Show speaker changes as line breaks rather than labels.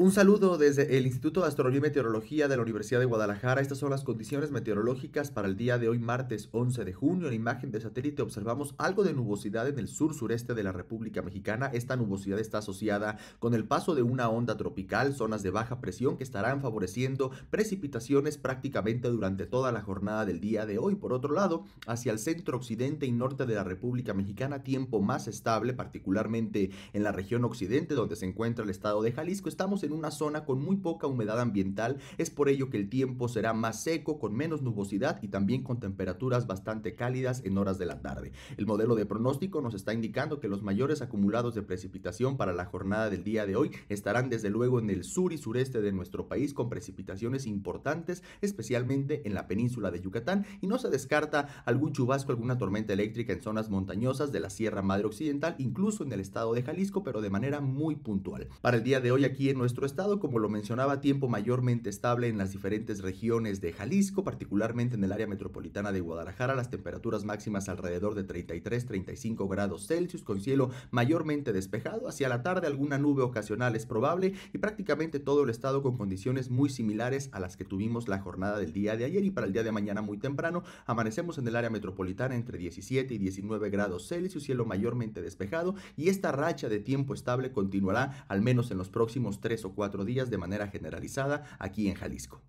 Un saludo desde el Instituto de Astronomía y Meteorología de la Universidad de Guadalajara. Estas son las condiciones meteorológicas para el día de hoy, martes 11 de junio. En imagen de satélite observamos algo de nubosidad en el sur sureste de la República Mexicana. Esta nubosidad está asociada con el paso de una onda tropical, zonas de baja presión que estarán favoreciendo precipitaciones prácticamente durante toda la jornada del día de hoy. Por otro lado, hacia el centro occidente y norte de la República Mexicana, tiempo más estable, particularmente en la región occidente donde se encuentra el estado de Jalisco. Estamos en una zona con muy poca humedad ambiental, es por ello que el tiempo será más seco, con menos nubosidad y también con temperaturas bastante cálidas en horas de la tarde. El modelo de pronóstico nos está indicando que los mayores acumulados de precipitación para la jornada del día de hoy estarán desde luego en el sur y sureste de nuestro país con precipitaciones importantes, especialmente en la península de Yucatán y no se descarta algún chubasco, alguna tormenta eléctrica en zonas montañosas de la Sierra Madre Occidental, incluso en el estado de Jalisco, pero de manera muy puntual. Para el día de hoy aquí en nuestro nuestro estado, como lo mencionaba, tiempo mayormente estable en las diferentes regiones de Jalisco, particularmente en el área metropolitana de Guadalajara, las temperaturas máximas alrededor de 33-35 grados Celsius, con cielo mayormente despejado. Hacia la tarde alguna nube ocasional es probable y prácticamente todo el estado con condiciones muy similares a las que tuvimos la jornada del día de ayer y para el día de mañana muy temprano amanecemos en el área metropolitana entre 17 y 19 grados Celsius, cielo mayormente despejado y esta racha de tiempo estable continuará al menos en los próximos tres o cuatro días de manera generalizada aquí en Jalisco.